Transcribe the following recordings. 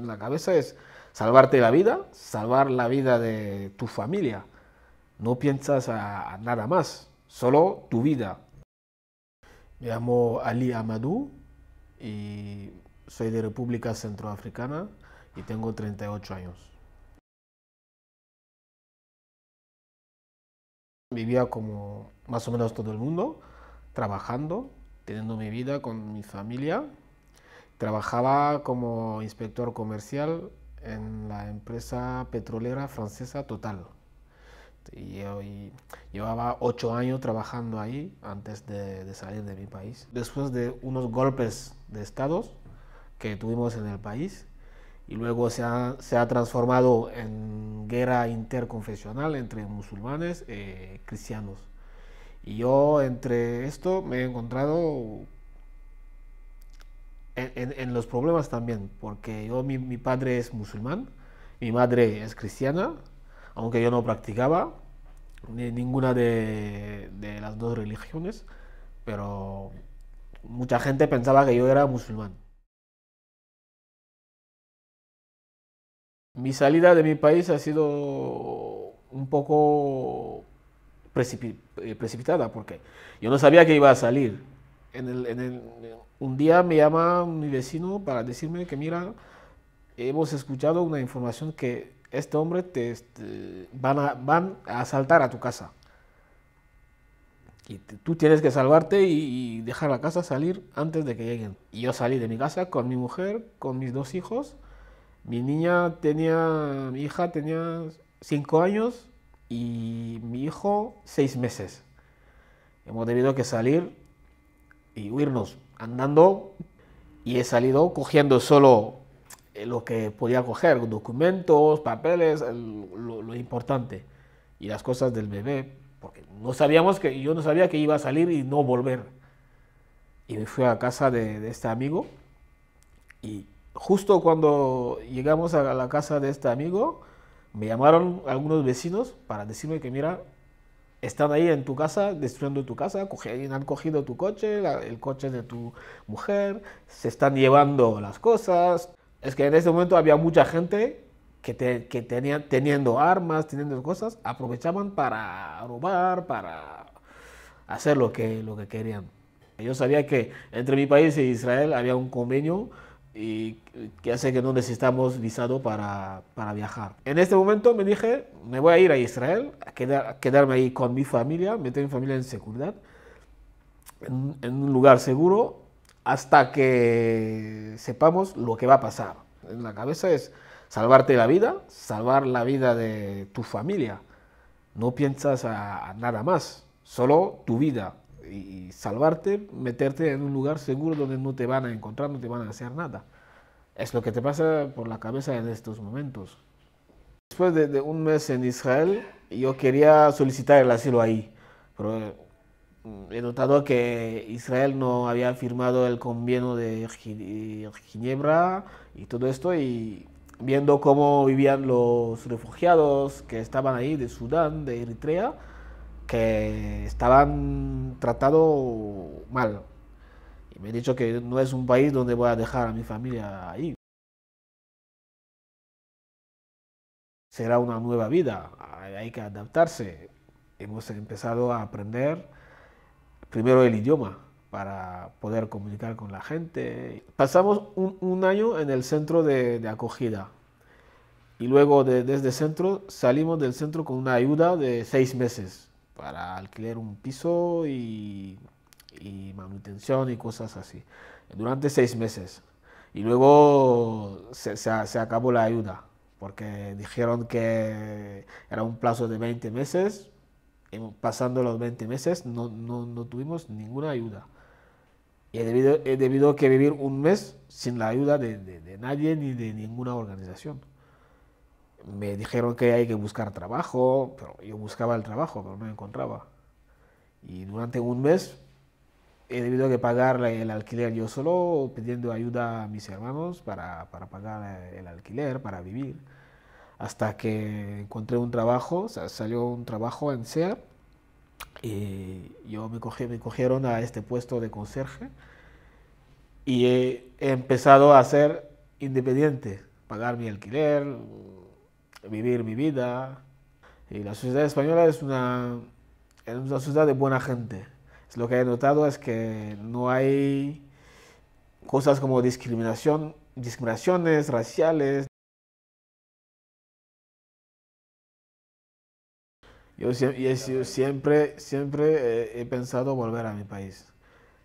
en la cabeza es salvarte la vida, salvar la vida de tu familia. No piensas a, nada más, solo tu vida. Me llamo Ali Amadou y soy de República Centroafricana y tengo 38 años. Vivía como más o menos todo el mundo, trabajando, teniendo mi vida con mi familia, Trabajaba como inspector comercial en la empresa petrolera francesa Total. Y, llevaba ocho años trabajando ahí antes de, salir de mi país. Después de unos golpes de estados que tuvimos en el país, y luego se ha, transformado en guerra interconfesional entre musulmanes y eh, cristianos. Y yo entre esto me he encontrado en, los problemas también, porque yo, mi, padre es musulmán, mi madre es cristiana, aunque yo no practicaba ninguna de, las dos religiones, pero mucha gente pensaba que yo era musulmán. Mi salida de mi país ha sido un poco eh, precipitada porque yo no sabía que iba a salir. En un día me llama mi vecino para decirme que mira, hemos escuchado una información que este hombre te, este, van, a, asaltar a tu casa. Y tú tienes que salvarte y, dejar la casa salir antes de que lleguen. Y yo salí de mi casa con mi mujer, con mis dos hijos. Mi niña tenía, mi hija tenía cinco años y mi hijo seis meses. Hemos tenido que salir y huirnos andando y he salido cogiendo solo eh, lo que podía coger, documentos, papeles, lo, importante y las cosas del bebé, porque no sabíamos que yo no sabía que iba a salir y no volver. Y me fui a casa de, de este amigo y justo cuando llegamos a la casa de este amigo, me llamaron algunos vecinos para decirme que mira, están ahí en tu casa, destruyendo tu casa, han cogido tu coche, el coche de tu mujer, se están llevando las cosas. Es que en ese momento había mucha gente que, tenía, teniendo armas, teniendo cosas, aprovechaban para robar, para hacer lo que, lo que querían. Yo sabía que entre mi país e Israel había un convenio y que hace que no necesitamos visado para, para, viajar. En este momento me dije, me voy a ir a Israel, a, quedarme ahí con mi familia, meter mi familia en seguridad, en, un lugar seguro, hasta que sepamos lo que va a pasar. En la cabeza es salvarte la vida, salvar la vida de tu familia. No piensas a nada más, solo tu vida y salvarte, meterte en un lugar seguro donde no te van a encontrar, no te van a hacer nada. Es lo que te pasa por la cabeza en estos momentos. Después de, un mes en Israel, yo quería solicitar el asilo ahí, pero mm, he notado que Israel no había firmado el convenio de Ginebra y todo esto, y viendo cómo vivían los refugiados que estaban ahí de Sudán, de Eritrea, que estaban tratados mal. Y me he dicho que no es un país donde voy a dejar a mi familia ahí. Será una nueva vida, hay que adaptarse. Hemos empezado a aprender primero el idioma para poder comunicar con la gente. Pasamos un, año en el centro de, acogida y luego desde centro salimos del centro con una ayuda de seis meses para alquiler un piso y, manutención y cosas así, durante seis meses. Y luego se, acabó la ayuda, porque dijeron que era un plazo de 20 meses, pasando los 20 meses no, no, no, tuvimos ninguna ayuda. Y he debido, he debido que vivir un mes sin la ayuda de, de, de nadie ni de ninguna organización me dijeron que hay que buscar trabajo, pero yo buscaba el trabajo, pero no encontraba. Y durante un mes he debido que pagar el alquiler yo solo, pidiendo ayuda a mis hermanos para, para pagar eh, el alquiler, para vivir. Hasta que encontré un trabajo, salió un trabajo en SER y yo me, cogí, me cogieron a este puesto de conserje y he empezado a ser independiente, pagar mi alquiler, vivir mi vida. Y la sociedad española es una, es sociedad de buena gente. Lo que he notado es que no hay cosas como discriminación, discriminaciones raciales. Yo, siempre, siempre eh, he pensado volver a mi país.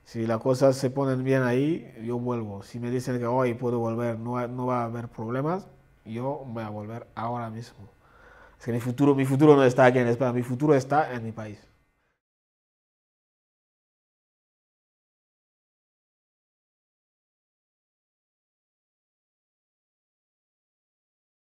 Si las cosas se ponen bien ahí, yo vuelvo. Si me dicen que hoy puedo volver, no va a haber problemas, yo voy a volver ahora mismo. Es que mi futuro, mi futuro no está aquí en España, mi futuro está en mi país.